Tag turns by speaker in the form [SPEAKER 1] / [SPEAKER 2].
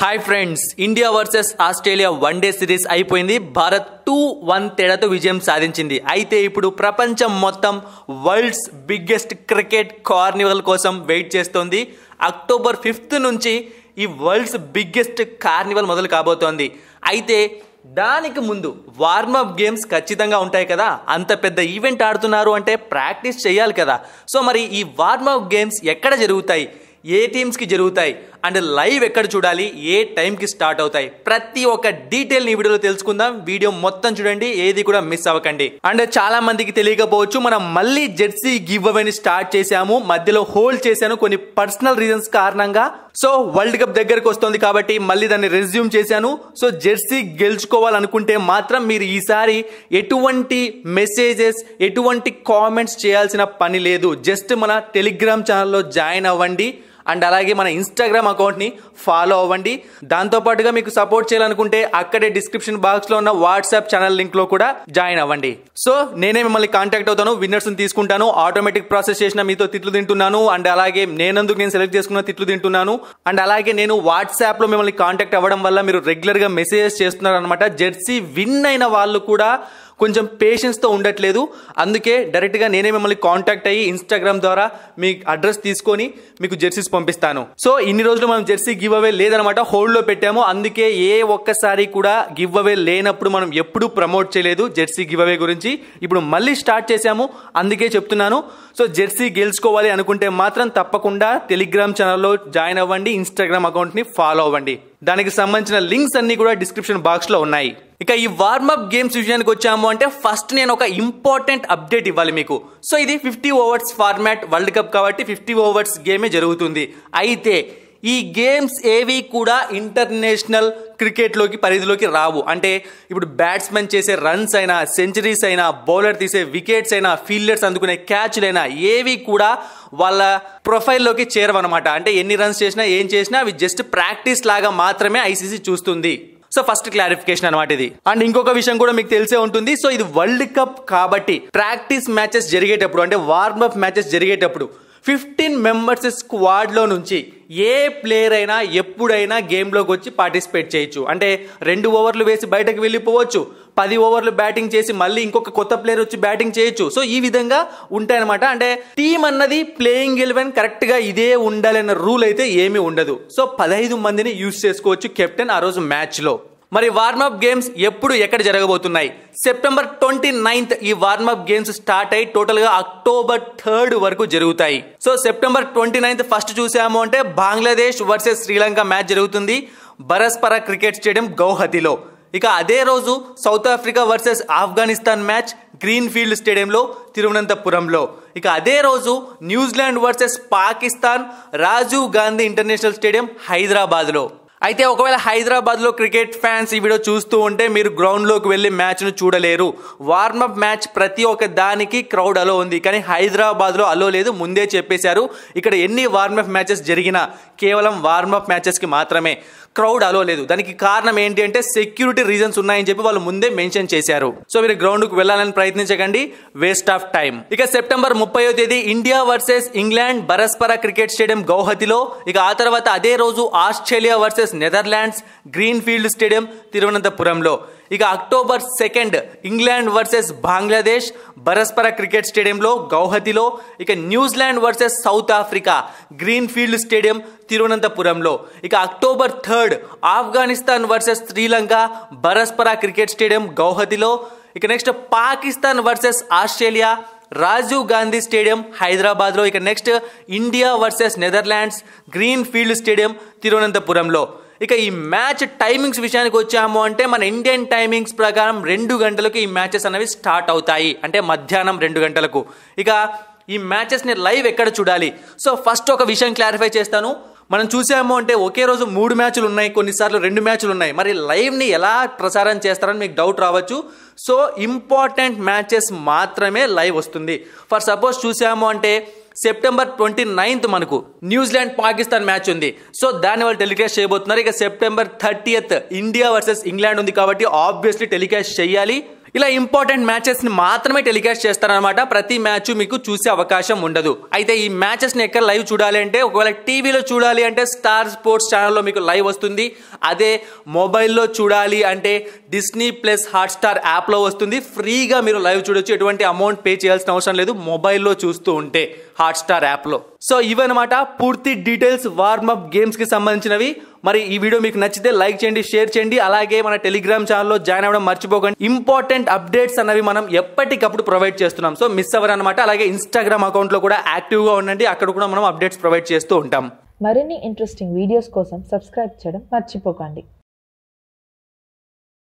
[SPEAKER 1] hi friends India versus Australia one day series అయిపోయింది Bharat two one తేడాతో విజయం సాధించింది అయితే ఇప్పుడు ప్రపంచం మొత్తం వరల్డ్స్ బిగ్గెస్ట్ క్రికెట్ కార్నివల్ కోసం వెయిట్ చేస్తోంది అక్టోబర్ ఫిఫ్త్ నుంచి ఈ వరల్డ్స్ బిగ్గెస్ట్ కార్నివల్ మొదలు కాబోతోంది అయితే దానికి ముందు వార్మప్ గేమ్స్ ఖచ్చితంగా ఉంటాయి కదా అంత పెద్ద ఈవెంట్ ఆడుతున్నారు అంటే ప్రాక్టీస్ చేయాలి కదా సో మరి ఈ వార్మప్ గేమ్స్ ఎక్కడ జరుగుతాయి ఏ టీమ్స్కి జరుగుతాయి అండ్ లైవ్ ఎక్కడ చూడాలి ఏ టైంకి స్టార్ట్ అవుతాయి ప్రతి ఒక్క డీటెయిల్ ఈ వీడియోలో తెలుసుకుందాం వీడియో మొత్తం చూడండి ఏది కూడా మిస్ అవ్వకండి అండ్ చాలా మందికి తెలియకపోవచ్చు మనం మళ్ళీ జెర్సీ గివ్ అవే స్టార్ట్ చేశాము మధ్యలో హోల్డ్ చేశాను కొన్ని పర్సనల్ రీజన్స్ కారణంగా సో వరల్డ్ కప్ దగ్గరకు వస్తుంది కాబట్టి మళ్ళీ దాన్ని రెజ్యూమ్ చేశాను సో జెర్సీ గెలుచుకోవాలనుకుంటే మాత్రం మీరు ఈసారి ఎటువంటి మెసేజెస్ ఎటువంటి కామెంట్స్ చేయాల్సిన పని లేదు జస్ట్ మన టెలిగ్రామ్ ఛానల్లో జాయిన్ అవ్వండి అండ్ అలాగే మన ఇన్స్టాగ్రామ్ అకౌంట్ని ఫాలో అవ్వండి దాంతోపాటుగా మీకు సపోర్ట్ చేయాలనుకుంటే అక్కడే డిస్క్రిప్షన్ బాక్స్లో ఉన్న వాట్సాప్ ఛానల్ లింక్లో కూడా జాయిన్ అవ్వండి సో నేనే మిమ్మల్ని కాంటాక్ట్ అవుతాను విన్నర్స్ని తీసుకుంటాను ఆటోమేటిక్ ప్రాసెస్ చేసిన మీతో తిట్లు తింటున్నాను అండ్ అలాగే నేనందుకు నేను సెలెక్ట్ చేసుకున్న తిట్లు తింటున్నాను అండ్ అలాగే నేను వాట్సాప్లో మిమ్మల్ని కాంటాక్ట్ అవ్వడం వల్ల మీరు రెగ్యులర్గా మెసేజెస్ చేస్తున్నారు అనమాట జెర్సీ విన్ అయిన వాళ్ళు కూడా కొంచెం పేషెన్స్తో ఉండట్లేదు అందుకే డైరెక్ట్గా నేనే మిమ్మల్ని కాంటాక్ట్ అయ్యి ఇన్స్టాగ్రామ్ ద్వారా మీ అడ్రస్ తీసుకొని మీకు జెర్సీస్ పంపిస్తాను సో ఇన్ని రోజులు మనం జెర్సీ గివ్ అవే లేదనమాట హోల్డ్లో పెట్టాము అందుకే ఏ ఒక్కసారి కూడా గివ్ అవే లేనప్పుడు మనం ఎప్పుడూ ప్రమోట్ చేయలేదు జెర్సీ గివ్ అవే గురించి ఇప్పుడు మళ్ళీ స్టార్ట్ చేశాము అందుకే చెప్తున్నాను సో జెర్సీ గెలుచుకోవాలి అనుకుంటే మాత్రం తప్పకుండా టెలిగ్రామ్ ఛానల్లో జాయిన్ అవ్వండి ఇన్స్టాగ్రామ్ అకౌంట్ని ఫాలో అవ్వండి దానికి సంబంధించిన లింక్స్ అన్ని కూడా డిస్క్రిప్షన్ బాక్స్లో ఉన్నాయి ఇక ఈ వార్మప్ గేమ్స్ విషయానికి వచ్చాము అంటే ఫస్ట్ నేను ఒక ఇంపార్టెంట్ అప్డేట్ ఇవ్వాలి మీకు సో ఇది fifty overs format world cup కాబట్టి ఫిఫ్టీ ఓవర్స్ గేమే జరుగుతుంది అయితే ఈ గేమ్స్ ఏవి కూడా ఇంటర్నేషనల్ క్రికెట్లోకి పరిధిలోకి రావు అంటే ఇప్పుడు బ్యాట్స్మెన్ చేసే రన్స్ అయినా సెంచరీస్ అయినా బౌలర్ తీసే వికెట్స్ అయినా ఫీల్డర్స్ అందుకునే క్యాచ్లు అయినా ఏవి కూడా వాళ్ళ ప్రొఫైల్లోకి చేరవన్నమాట అంటే ఎన్ని రన్స్ చేసినా ఏం చేసినా అవి జస్ట్ ప్రాక్టీస్ లాగా మాత్రమే ఐసీసీ చూస్తుంది సో ఫస్ట్ క్లారిఫికేషన్ అనమాట ఇది అండ్ ఇంకొక విషయం కూడా మీకు తెలిసే ఉంటుంది సో ఇది వరల్డ్ కప్ కాబట్టి ప్రాక్టీస్ మ్యాచెస్ జరిగేటప్పుడు అంటే వార్మప్ మ్యాచెస్ జరిగేటప్పుడు ఫిఫ్టీన్ మెంబర్స్ స్క్వాడ్లో నుంచి ఏ ప్లేయర్ అయినా ఎప్పుడైనా గేమ్లోకి వచ్చి పార్టిసిపేట్ చేయొచ్చు అంటే రెండు ఓవర్లు వేసి బయటకు వెళ్ళిపోవచ్చు పది ఓవర్లు బ్యాటింగ్ చేసి మళ్ళీ ఇంకొక కొత్త ప్లేయర్ వచ్చి బ్యాటింగ్ చేయొచ్చు సో ఈ విధంగా ఉంటాయన్నమాట అంటే టీం అన్నది ప్లేయింగ్ ఎలెవెన్ కరెక్ట్ గా ఇదే ఉండాలన్న రూల్ అయితే ఏమీ ఉండదు సో పదహైదు మందిని యూజ్ చేసుకోవచ్చు కెప్టెన్ ఆ రోజు మ్యాచ్ లో మరి వార్మప్ గేమ్స్ ఎప్పుడు ఎక్కడ జరగబోతున్నాయి సెప్టెంబర్ ట్వంటీ నైన్త్ ఈ వార్మప్ గేమ్స్ స్టార్ట్ అయ్యి టోటల్ గా అక్టోబర్ థర్డ్ వరకు జరుగుతాయి so September twenty ninth first చూసాము అంటే బంగ్లాదేశ్ వర్సెస్ శ్రీలంక మ్యాచ్ జరుగుతుంది బరస్పర క్రికెట్ స్టేడియం గౌహతిలో ఇక అదే రోజు South Africa versus Afghanistan match Greenfield స్టేడియంలో తిరువనంతపురంలో ఇక అదే రోజు New Zealand versus Pakistan Rajiv Gandhi International Stadium హైదరాబాద్లో అయితే ఒకవేళ హైదరాబాద్లో క్రికెట్ ఫ్యాన్స్ ఈ వీడియో చూస్తూ ఉంటే మీరు గ్రౌండ్లోకి వెళ్ళి మ్యాచ్ను చూడలేరు వార్మప్ మ్యాచ్ ప్రతి ఒక్క దానికి క్రౌడ్ అలో ఉంది కానీ హైదరాబాద్లో అలో లేదు ముందే చెప్పేశారు ఇక్కడ ఎన్ని వార్మప్ మ్యాచెస్ జరిగినా కేవలం వార్మప్ మ్యాచెస్కి మాత్రమే క్రౌడ్ అలో లేదు దానికి కారణం ఏంటి అంటే సెక్యూరిటీ రీజన్స్ ఉన్నాయని చెప్పి వాళ్ళు ముందే మెన్షన్ చేశారు సో మీరు గ్రౌండ్ కు వెళ్ళాలని ప్రయత్నించకండి వేస్ట్ ఆఫ్ టైం ఇక సెప్టెంబర్ ముప్పై తేదీ India versus England Barsapara cricket stadium గౌహతిలో ఇక ఆ తర్వాత అదే రోజు Australia versus Netherlands green field stadium తిరువనంతపురంలో ఇక October second England versus Bangladesh Barsapara cricket స్టేడియంలో గౌహతిలో ఇక New Zealand versus South Africa green field stadium తిరువనంతపురంలో ఇక October third Afghanistan versus Sri Lanka Barsapara cricket stadium గౌహతిలో ఇక next Pakistan versus Australia Rajiv Gandhi stadium హైదరాబాద్లో ఇక next India versus Netherlands green field stadium తిరువనంతపురంలో ఇక ఈ మ్యాచ్ టైమింగ్స్ విషయానికి వచ్చాము అంటే మన ఇండియన్ టైమింగ్స్ ప్రకారం రెండు గంటలకు ఈ మ్యాచెస్ అనేవి స్టార్ట్ అవుతాయి అంటే మధ్యాహ్నం రెండు గంటలకు ఇక ఈ మ్యాచెస్ని లైవ్ ఎక్కడ చూడాలి సో ఫస్ట్ ఒక విషయం క్లారిఫై చేస్తాను మనం చూసాము అంటే ఒకే రోజు మూడు మ్యాచ్లు ఉన్నాయి కొన్నిసార్లు రెండు మ్యాచ్లు ఉన్నాయి మరి లైవ్ని ఎలా ప్రసారం చేస్తారని మీకు డౌట్ రావచ్చు సో ఇంపార్టెంట్ మ్యాచెస్ మాత్రమే లైవ్ వస్తుంది ఫర్ సపోజ్ చూసాము అంటే సెప్టెంబర్ ట్వంటీ నైన్త్ మనకు న్యూజిలాండ్ పాకిస్తాన్ మ్యాచ్ ఉంది సో దాన్ని వాళ్ళు టెలికాస్ట్ చేయబోతున్నారు ఇక September thirtieth India versus England ఉంది కాబట్టి ఆబ్వియస్లీ టెలికాస్ట్ చేయాలి ఇలా ఇంపార్టెంట్ మ్యాచెస్ ని మాత్రమే టెలికాస్ట్ చేస్తారనమాట ప్రతి మ్యాచ్ మీకు చూసే అవకాశం ఉండదు అయితే ఈ మ్యాచెస్ ని ఎక్కడ లైవ్ చూడాలి అంటే ఒకవేళ టీవీలో చూడాలి అంటే స్టార్ స్పోర్ట్స్ ఛానల్లో మీకు లైవ్ వస్తుంది అదే మొబైల్లో చూడాలి అంటే డిస్నీ ప్లస్ హాట్స్టార్ యాప్లో వస్తుంది ఫ్రీగా మీరు లైవ్ చూడొచ్చు ఎటువంటి అమౌంట్ పే చేయాల్సిన అవసరం లేదు మొబైల్లో చూస్తూ ఉంటే హాట్స్టార్ యాప్లో సో ఇవన్నమాట పూర్తి డీటెయిల్స్ వార్మప్ గేమ్స్కి సంబంధించినవి మరి ఈ వీడియో మీకు నచ్చితే లైక్ చేయండి షేర్ చేయండి అలాగే మన టెలిగ్రామ్ ఛానల్లో జాయిన్ అవ్వడం మర్చిపోకండి ఇంపార్టెంట్ అప్డేట్స్ అన్నవి మనం ఎప్పటికప్పుడు ప్రొవైడ్ చేస్తున్నాం సో మిస్ అవ్వరు అనమాట అలాగే ఇన్స్టాగ్రామ్ అకౌంట్లో కూడా యాక్టివ్గా ఉండండి అక్కడ కూడా మనం అప్డేట్స్ ప్రొవైడ్ చేస్తూ ఉంటాం మరిన్ని ఇంట్రెస్టింగ్ వీడియోస్ కోసం సబ్స్క్రైబ్ చేయడం మర్చిపోకండి